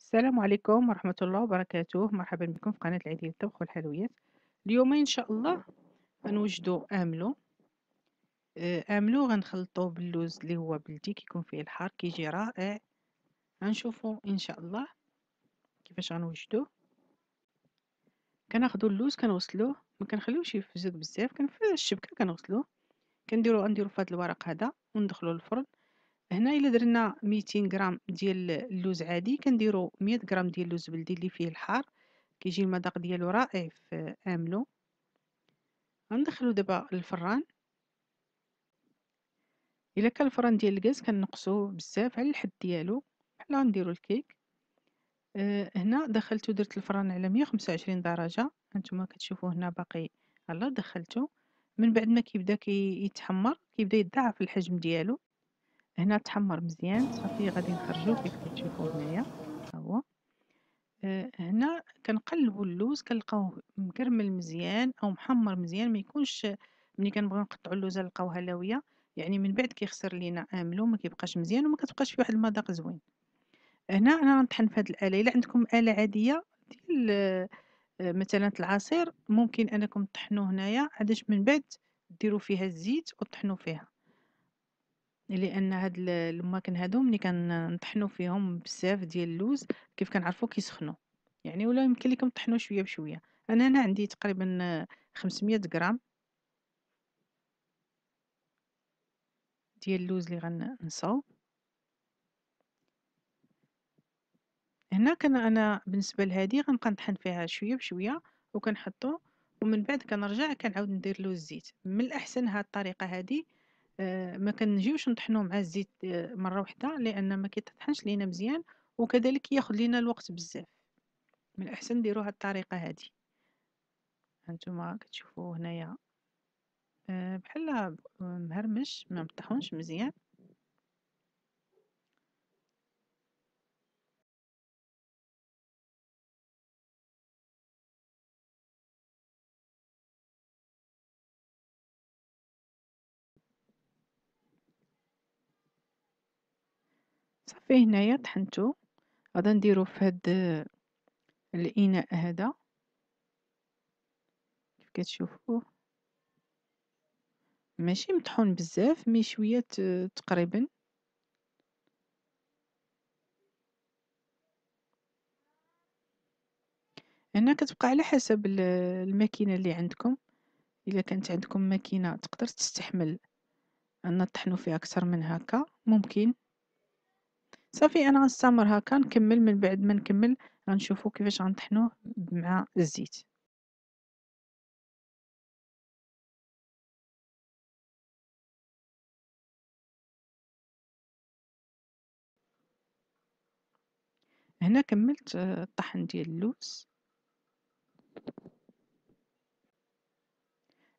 السلام عليكم ورحمة الله وبركاته مرحبا بكم في قناة العيد للطبخ والحلويات اليوم إن شاء الله غنوجدو آملو آه، آملو غنخلطو باللوز اللي هو بلدي كيكون فيه الحار كيجي رائع غنشوفو إن شاء الله كيفاش غنوجدوه كناخدو اللوز كنغسلوه مكنخليوش كنخليوش يفزك بزاف كنف الشبكة كنغسلوه كنديرو غنديرو فهاد الورق هذا وندخلو الفرن هنا الا درنا 200 غرام ديال اللوز عادي كنديرو 100 غرام ديال اللوز بلدي اللي فيه الحار كيجي المذاق ديالو رائع في املو غندخلو دابا الفران الا كان الفران ديال الغاز كنقصوه بزاف على الحد ديالو بحال غنديرو الكيك أه هنا دخلتو درت الفران على 125 درجه هانتوما كتشوفوا هنا باقي الله دخلته من بعد ما كيبدا كيتحمر كيبدا يضاعف الحجم ديالو هنا تحمر مزيان صافي غادي نخرجو كيف كتشوفو هنايا هو آه، هنا كنقلبو اللوز كنلقاوه مكرمل مزيان او محمر مزيان ما يكونش ملي كنبغيو نقطعو اللوزه نلقاوها لاويه يعني من بعد كيخسر لينا املو ما كيبقاش مزيان وما كتبقاش فيه واحد المذاق زوين هنا انا غنطحن في هذه الاله الا عندكم اله عاديه ديال آه، مثلا العصير ممكن انكم تطحنوه هنايا علاش من بعد ديروا فيها الزيت وطحنوا فيها لان هاد الماكن هادو ملي كنطحنوا فيهم بزاف ديال اللوز كيف كنعرفوا كيسخنوا يعني ولا يمكن لكم طحنو شويه بشويه انا هنا عندي تقريبا 500 غرام ديال اللوز اللي غنصاوب هنا كان انا بالنسبه لهادي غنبقى نطحن فيها شويه بشويه وكنحطو ومن بعد كنرجع كنعاود ندير له الزيت من الاحسن هاد الطريقه هذه آه، ما كنجيوش نطحنوه مع الزيت آه، مره واحده لان ما كيطحنش لينا مزيان وكذلك ياخذ لينا الوقت بزاف من الاحسن نديروها الطريقه هذه هانتوما كتشوفوا هنايا آه، بحال مهرمش ما مطحونش مزيان صافي هنايا طحنتو غادا نديرو في هاد الاناء هذا كيف كتشوفو ماشي مطحون بزاف مي شويه آه، تقريبا هنا كتبقى على حسب الماكينه اللي عندكم الا كانت عندكم ماكينه تقدر تستحمل ان طحنوا فيها اكثر من هكا ممكن صافي انا غنستمر هكا نكمل من بعد ما نكمل غنشوفو كيفاش غنطحنوه مع الزيت هنا كملت آه، الطحن ديال اللوز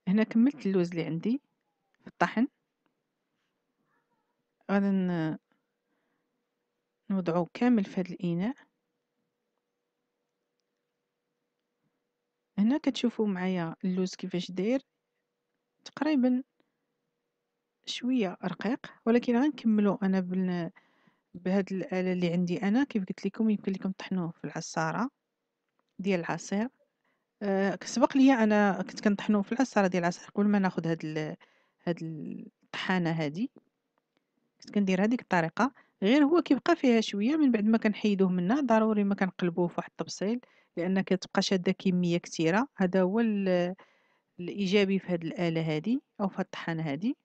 هنا كملت اللوز اللي عندي في الطحن غادي نوضعو كامل في هذا الإناء هنا كتشوفوا معايا اللوز كيفاش داير تقريبا شويه رقيق ولكن غنكملو انا بال بهاد الاله اللي عندي انا كيف قلت لكم يمكن لكم طحنوه في العصاره ديال العصير أه سبق ليا انا كنت كنطحنوه في العصاره ديال العصير قبل ما ناخذ هاد هاد الطحانه هادي كنت كندير هذيك الطريقه غير هو كيبقى فيها شوية من بعد ما كنحيدوه منها ضروري ما كنقلبوه فواحد الطبسيل لأن كتبقى شادة كمية كتيرة هذا هو الإيجابي في هاد الآلة هادي أو في هاد الطحانة هادي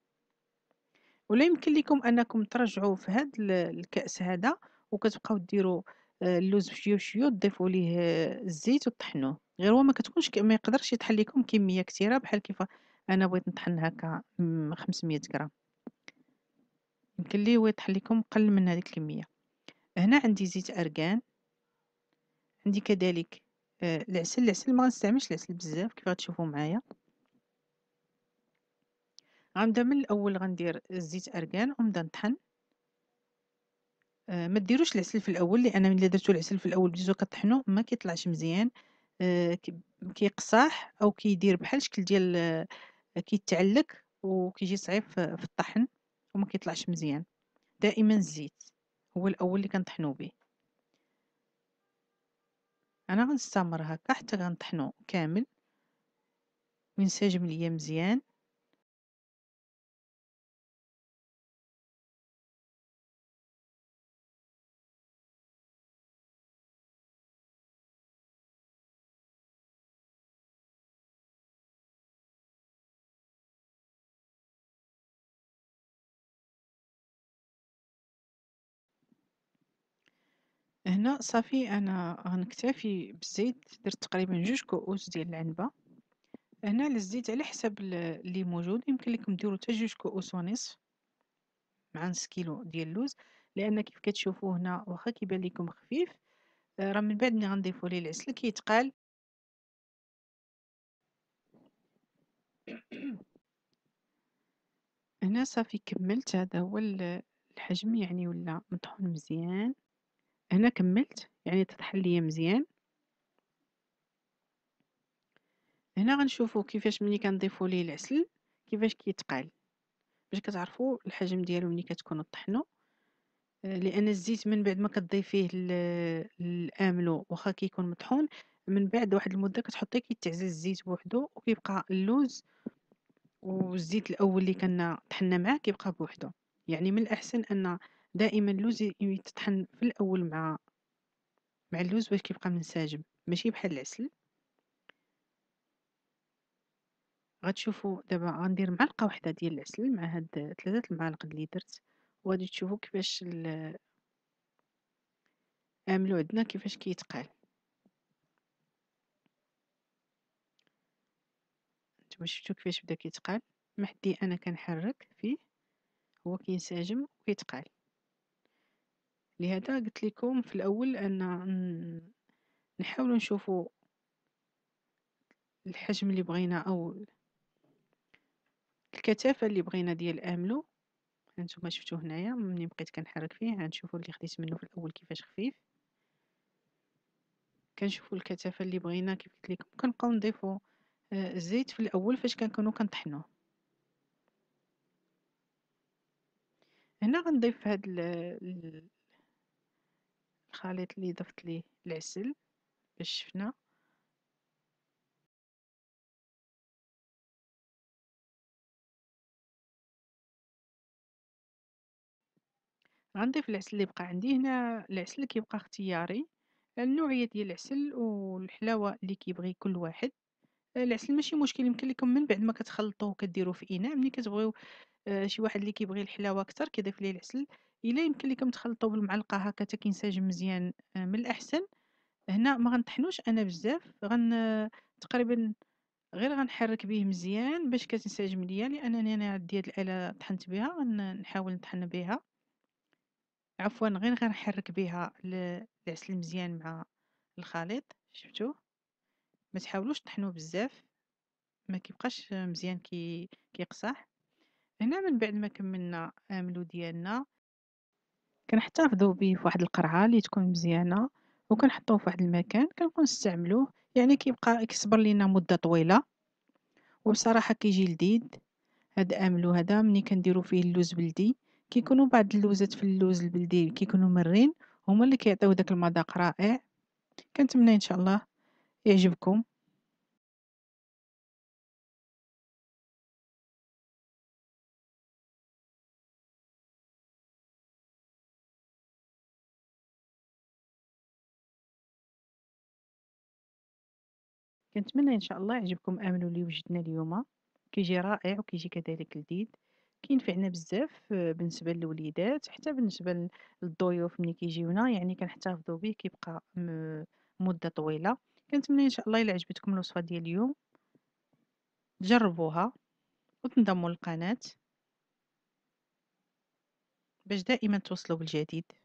ولا يمكن لكم أنكم ترجعوا في هاد الكأس هذا وكتبقاو ديروا آه، اللوز بشويه بشويه تضيفوا ليه آه، الزيت وتطحنوه غير هو ما كتكونش ما يقدرش يطحن لكم كميه كثيره بحال كيف انا بغيت نطحن هكا 500 غرام اللي هو لكم قل من هذه الكميه هنا عندي زيت اركان عندي كذلك آه، العسل العسل ما نستعملش العسل بزاف كيف غتشوفوا معايا غنبدا من الاول غندير الزيت اركان ونبدا نطحن آه، ما ديروش العسل في الاول لان ملي درتو العسل في الاول بديتو كطحنو ما كيطلعش مزيان آه كيقصاح او كيدير بحال شكل ديال آه، كيتعلق وكيجي صعيب في الطحن وما كيطلعش مزيان دائما الزيت هو الاول اللي كنطحنو به انا غنستمر هكا حتى غنطحنو كامل وينسجم ليا مزيان هنا صافي انا غنكتفي بالزيت درت تقريبا جوج كؤوس ديال العنبه هنا الزيت على حسب اللي موجود يمكن لكم ديروا حتى جوج كؤوس ونصف مع نص كيلو ديال اللوز لان كيف كتشوفوا هنا واخا كيبان لكم خفيف آه، راه من بعد ملي غنضيفوا ليه العسل كيتقال هنا صافي كملت هذا هو الحجم يعني ولا مطحون مزيان هنا كملت يعني تطحن ليا مزيان هنا غنشوفو كيفاش ملي كنضيفو ليه العسل كيفاش كيتقال باش كتعرفوا الحجم ديالو ملي كتكونوا طحنوا آه، لان الزيت من بعد ما كتضيفيه الاملو واخا كيكون مطحون من بعد واحد المده كتحطيه كيتعزل الزيت بوحدو وكيبقى اللوز والزيت الاول اللي كنا طحنا معاه كيبقى بوحدو يعني من الاحسن ان دائما اللوز يتطحن في الاول مع مع اللوز باش كيبقى منسجم ماشي بحال العسل غتشوفوا دابا غندير معلقه واحده ديال العسل مع هاد ثلاثه المعالق اللي درت وغادي تشوفوا كيفاش عملو عندنا كيفاش كيتقال نتوما شفتوا كيفاش بدا كيتقال محدي انا كنحرك فيه هو كينسجم وكيتقال لهذا قلت لكم في الأول أن نحاول نشوفوا الحجم اللي بغينا أو الكثافة اللي بغينا ديال أملو هانتوما شفتو هنايا ملي بقيت كنحرك فيه هنشوفوا اللي خديت منه في الأول كيفاش خفيف كنشوفوا الكثافة اللي بغينا كيف قلت لكم كنبقاو نضيفوا آه، الزيت في الأول فاش كنكونو كنطحنوه هنا غنضيف هاد الخليط اللي ضفت ليه العسل باش شفنا غنضيف العسل اللي بقى عندي هنا العسل كيبقى اختياري النوعيه ديال العسل والحلاوه اللي كيبغي كل واحد العسل ماشي مشكل يمكن لكم من بعد ما كتخلطوه كديروه في اناء ملي كتبغيو آه، شي واحد اللي كيبغي الحلاوه اكثر كيضيف ليه العسل الا يمكن لكم تخلطوا بالمعلقه هكا حتى كينسجم مزيان آه، من الاحسن هنا ما غنطحنوش انا بزاف غن آه، تقريبا غير غنحرك به مزيان باش كتنسجم ليا لانني انا عندي هاد الاله طحنت بها غنحاول نطحن بها عفوا غير غنحرك بها العسل مزيان مع الخليط شفتو ما تحاولوش تطحنوه بزاف ما كيبقاش مزيان كي كيقصح هنا من بعد ما كملنا الملو آه، ديالنا كنحتافظو بيه فواحد القرعة اللي تكون مزيانة وكنحطوه فواحد المكان كنكون نستعملوه يعني كيبقى كيصبر لينا مدة طويلة وبصراحة كيجي لذيذ هاد املو هذا ملي كنديرو فيه اللوز بلدي كيكونوا بعض اللوزات في اللوز البلدي كيكونوا مرين هما اللي كيعطيو داك المذاق رائع كنتمنى ان شاء الله يعجبكم كنتمنى ان شاء الله يعجبكم امل اللي وجدنا اليوم كيجي رائع وكيجي كذلك لذيذ كينفعنا بزاف آه، بالنسبه للوليدات حتى بالنسبه للضيوف ملي كيجيونا يعني كنحتفظوا به كيبقى مده طويله كنتمنى ان شاء الله الا عجبتكم الوصفه ديال اليوم تجربوها وتنضموا للقناه باش دائما توصلوا بالجديد